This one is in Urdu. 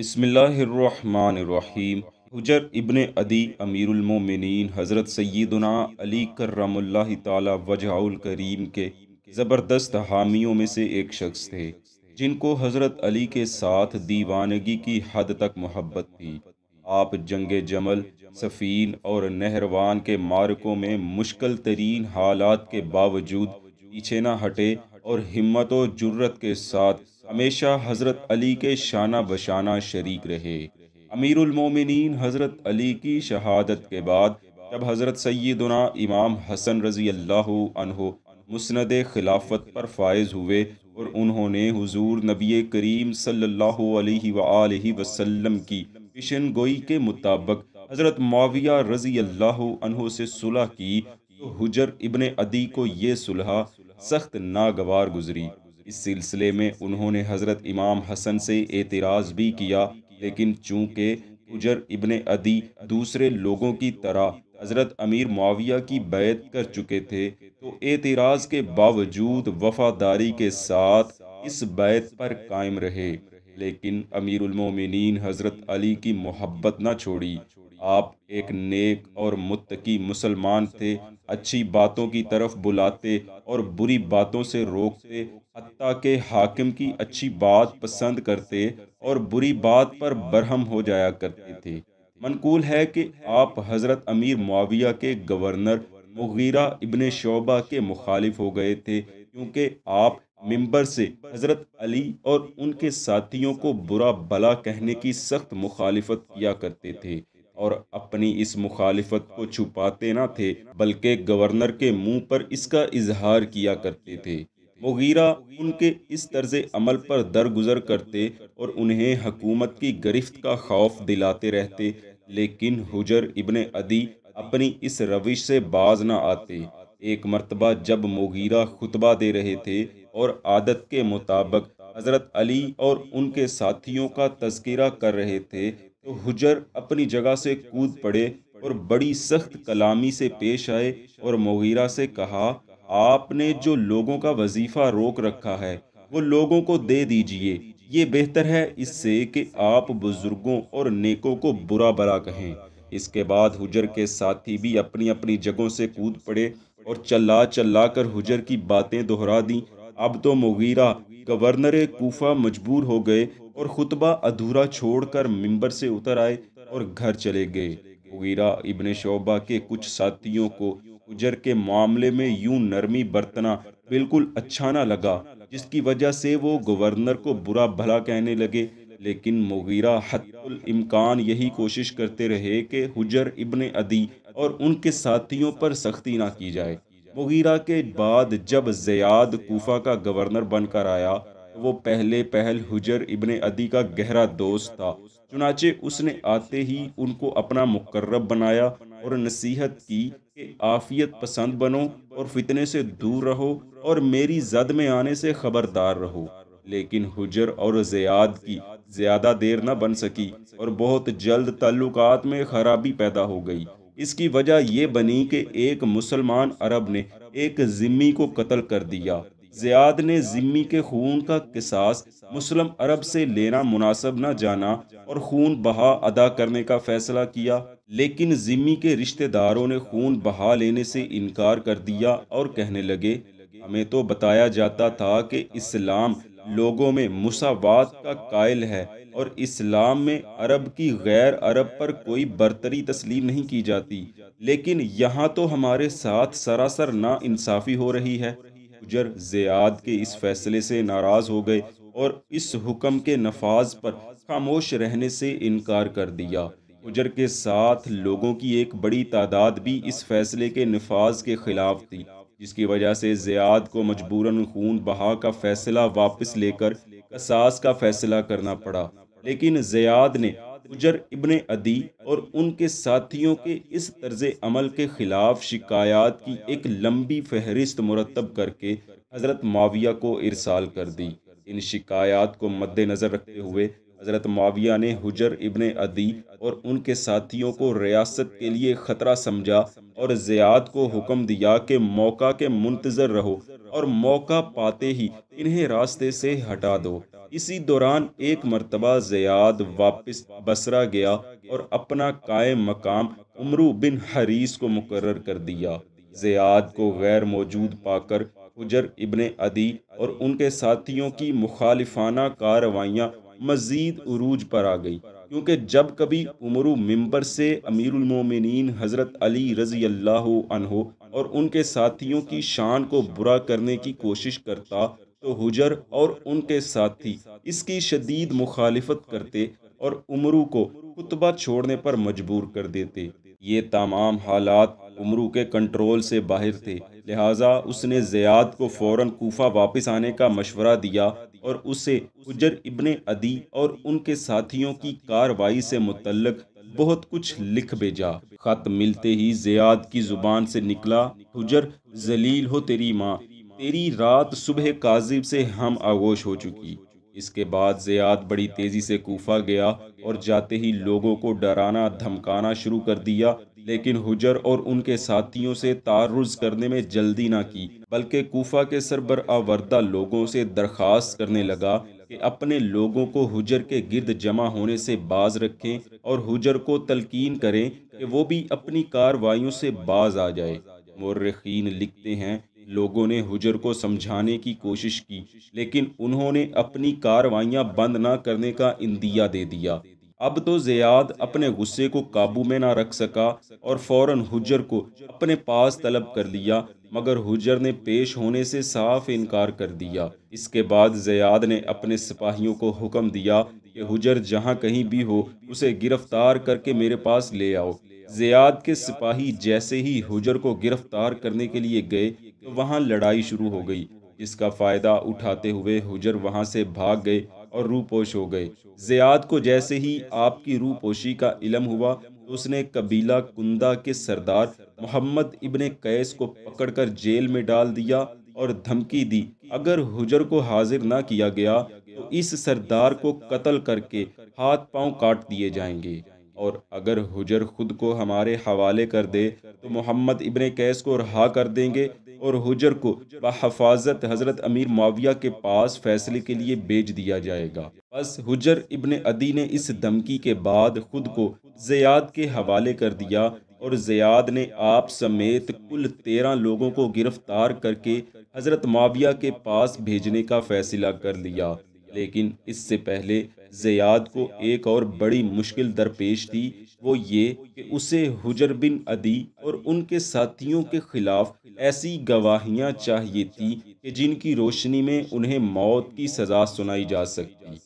بسم اللہ الرحمن الرحیم حجر ابن عدی امیر المومنین حضرت سیدنا علی کرم اللہ تعالی وجہ الکریم کے زبردست حامیوں میں سے ایک شخص تھے جن کو حضرت علی کے ساتھ دیوانگی کی حد تک محبت تھی آپ جنگ جمل سفین اور نہروان کے مارکوں میں مشکل ترین حالات کے باوجود پیچھے نہ ہٹے اور ہمت و جرت کے ساتھ ہمیشہ حضرت علی کے شانہ بشانہ شریک رہے امیر المومنین حضرت علی کی شہادت کے بعد جب حضرت سیدنا امام حسن رضی اللہ عنہ مسند خلافت پر فائز ہوئے اور انہوں نے حضور نبی کریم صلی اللہ علیہ وآلہ وسلم کی پیشن گوئی کے مطابق حضرت معاویہ رضی اللہ عنہ سے صلح کی تو حجر ابن عدی کو یہ صلحہ سخت ناگوار گزری اس سلسلے میں انہوں نے حضرت امام حسن سے اعتراض بھی کیا لیکن چونکہ ابن عدی دوسرے لوگوں کی طرح حضرت امیر معاویہ کی بیعت کر چکے تھے تو اعتراض کے باوجود وفاداری کے ساتھ اس بیعت پر قائم رہے لیکن امیر المومنین حضرت علی کی محبت نہ چھوڑی آپ ایک نیک اور متقی مسلمان تھے اچھی باتوں کی طرف بلاتے اور بری باتوں سے روکتے حتیٰ کہ حاکم کی اچھی بات پسند کرتے اور بری بات پر برہم ہو جایا کرتے تھے منقول ہے کہ آپ حضرت امیر معاویہ کے گورنر مغیرہ ابن شعبہ کے مخالف ہو گئے تھے کیونکہ آپ ممبر سے حضرت علی اور ان کے ساتھیوں کو برا بلا کہنے کی سخت مخالفت کیا کرتے تھے اور اپنی اس مخالفت کو چھپاتے نہ تھے بلکہ گورنر کے منہ پر اس کا اظہار کیا کرتے تھے مغیرہ ان کے اس طرز عمل پر درگزر کرتے اور انہیں حکومت کی گرفت کا خوف دلاتے رہتے لیکن حجر ابن عدی اپنی اس روش سے باز نہ آتے ایک مرتبہ جب مغیرہ خطبہ دے رہے تھے اور عادت کے مطابق حضرت علی اور ان کے ساتھیوں کا تذکرہ کر رہے تھے تو حجر اپنی جگہ سے کود پڑے اور بڑی سخت کلامی سے پیش آئے اور مغیرہ سے کہا آپ نے جو لوگوں کا وظیفہ روک رکھا ہے وہ لوگوں کو دے دیجئے یہ بہتر ہے اس سے کہ آپ بزرگوں اور نیکوں کو برا برا کے بعد حجر کے ساتھی بھی اپنی اپنی جگہوں سے کود پڑے اور چلا چلا کر حجر کی باتیں دہرا دیں اب تو مغیرہ گورنر کوفہ مجبور ہو گئے اور خطبہ ادھورا چھوڑ کر ممبر سے اتر آئے اور گھر چلے گئے مغیرہ ابن شعبہ کے کچھ ساتھیوں کو اجر کے معاملے میں یوں نرمی برتنا بالکل اچھا نہ لگا جس کی وجہ سے وہ گورنر کو برا بھلا کہنے لگے لیکن مغیرہ الامکان یہی کوشش کرتے رہے کہ حجر ابن عدی اور ان کے ساتھیوں پر سختی نہ کی جائے مغیرہ کے بعد جب زیاد کوفہ کا گورنر بن کر آیا وہ پہلے پہل حجر ابن عدی کا گہرا دوست تھا چنانچہ اس نے آتے ہی ان کو اپنا مقرب بنایا اور نصیحت کی کہ آفیت پسند بنو اور فتنے سے دور رہو اور میری زد میں آنے سے خبردار رہو لیکن حجر اور زیاد کی زیادہ دیر نہ بن سکی اور بہت جلد تعلقات میں خرابی پیدا ہو گئی اس کی وجہ یہ بنی کہ ایک مسلمان عرب نے ایک ذمی کو قتل کر دیا زیاد نے زمی کے خون کا قصاص مسلم عرب سے لینا مناسب نہ جانا اور خون بہا ادا کرنے کا فیصلہ کیا لیکن زمی کے رشتہ داروں نے خون بہا لینے سے انکار کر دیا اور کہنے لگے ہمیں تو بتایا جاتا تھا کہ اسلام لوگوں میں مساوات کا قائل ہے اور اسلام میں عرب کی غیر عرب پر کوئی برتری تسلیم نہیں کی جاتی لیکن یہاں تو ہمارے ساتھ سراسر نا انصافی ہو رہی ہے اجر زیاد کے اس فیصلے سے ناراض ہو گئے اور اس حکم کے نفاذ پر خاموش رہنے سے انکار کر دیا اجر کے ساتھ لوگوں کی ایک بڑی تعداد بھی اس فیصلے کے نفاذ کے خلاف تھی جس کی وجہ سے زیاد کو مجبوراً خون بہا کا فیصلہ واپس لے کر قصاص کا فیصلہ کرنا پڑا لیکن زیاد نے اجر ابن عدی اور ان کے ساتھیوں کے اس طرز عمل کے خلاف شکایات کی ایک لمبی فہرست مرتب کر کے حضرت معاویہ کو ارسال کر دی ان شکایات کو مد نظر رکھتے ہوئے حضرت معاویہ نے حجر ابن عدی اور ان کے ساتھیوں کو ریاست کے لیے خطرہ سمجھا اور زیاد کو حکم دیا کہ موقع کے منتظر رہو اور موقع پاتے ہی انہیں راستے سے ہٹا دو اسی دوران ایک مرتبہ زیاد واپس بسرا گیا اور اپنا قائم مقام عمرو بن حریث کو مقرر کر دیا زیاد کو غیر موجود پا کر حجر ابن عدی اور ان کے ساتھیوں کی مخالفانہ کاروائیاں مزید عروج پر آ گئی کیونکہ جب کبھی عمر ممبر سے امیر المومنین حضرت علی رضی اللہ عنہ اور ان کے ساتھیوں کی شان کو برا کرنے کی کوشش کرتا تو حجر اور ان کے ساتھی اس کی شدید مخالفت کرتے اور عمرو کو خطبہ چھوڑنے پر مجبور کر دیتے یہ تمام حالات عمرو کے کنٹرول سے باہر تھے لہٰذا اس نے زیاد کو فوراً کوفہ واپس آنے کا مشورہ دیا اور اور اسے حجر ابن عدی ان کے ساتھیوں کی کاروائی سے متعلق بہت کچھ لکھ خط ملتے ہی زیاد کی زبان سے نکلا حجر زلیل ہو تیری ماں تیری رات صبح کاذب سے ہم آگوش ہو چکی اس کے بعد زیاد بڑی تیزی سے کوفہ گیا اور جاتے ہی لوگوں کو ڈرانا دھمکانا شروع کر دیا لیکن حجر اور ان کے ساتھیوں سے تعرض کرنے میں جلدی نہ کی بلکہ کوفہ کے سربر آوردہ لوگوں سے درخواست کرنے لگا کہ اپنے لوگوں کو حجر کے گرد جمع ہونے سے باز رکھیں اور حجر کو تلقین کریں کہ وہ بھی اپنی کاروائیوں سے باز آ جائے مورخین لکھتے ہیں لوگوں نے حجر کو سمجھانے کی کوشش کی لیکن انہوں نے اپنی کاروائیاں بند نہ کرنے کا اندیا دے دیا اب تو زیاد اپنے غصے کو قابو میں نہ رکھ سکا اور فوراً حجر کو اپنے پاس طلب کر مگر حجر نے پیش ہونے سے صاف انکار کر دیا اس کے بعد زیاد نے اپنے سپاہیوں کو حکم دیا کہ حجر جہاں کہیں بھی ہو اسے گرفتار کر کے میرے پاس لے آؤ زیاد کے سپاہی جیسے ہی حجر کو گرفتار کرنے کے لیے گئے تو وہاں لڑائی شروع ہو گئی اس کا فائدہ اٹھاتے ہوئے حجر وہاں سے بھاگ گئے اور روح پوش ہو گئے زیاد کو جیسے ہی آپ کی روح پوشی کا علم ہوا اس نے قبیلہ کندہ کے سردار محمد ابن قیس کو پکڑ کر جیل میں ڈال دیا اور دھمکی دی اگر حجر کو حاضر نہ کیا گیا تو اس سردار کو قتل کر کے ہاتھ پاؤں کاٹ دیے جائیں گے اور اگر حجر خود کو ہمارے حوالے کر دے تو محمد ابن قیس کو رہا کر دیں گے اور حجر کو بحفاظت حضرت امیر معاویہ کے پاس فیصلے کے لیے بیج دیا جائے گا بس حجر ابن عدی نے اس دھمکی کے بعد خود کو زیاد کے حوالے کر دیا اور زیاد نے آپ سمیت کل تیرہ لوگوں کو گرفتار کر کے حضرت معاویہ کے پاس بھیجنے کا فیصلہ کر لیا لیکن اس سے پہلے زیاد کو ایک اور بڑی مشکل درپیش تھی وہ یہ کہ اسے حجر بن عدی اور ان کے ساتھیوں کے خلاف ایسی گواہیاں چاہیے تھی کہ جن کی روشنی میں انہیں موت کی سزا سنائی جا سکتی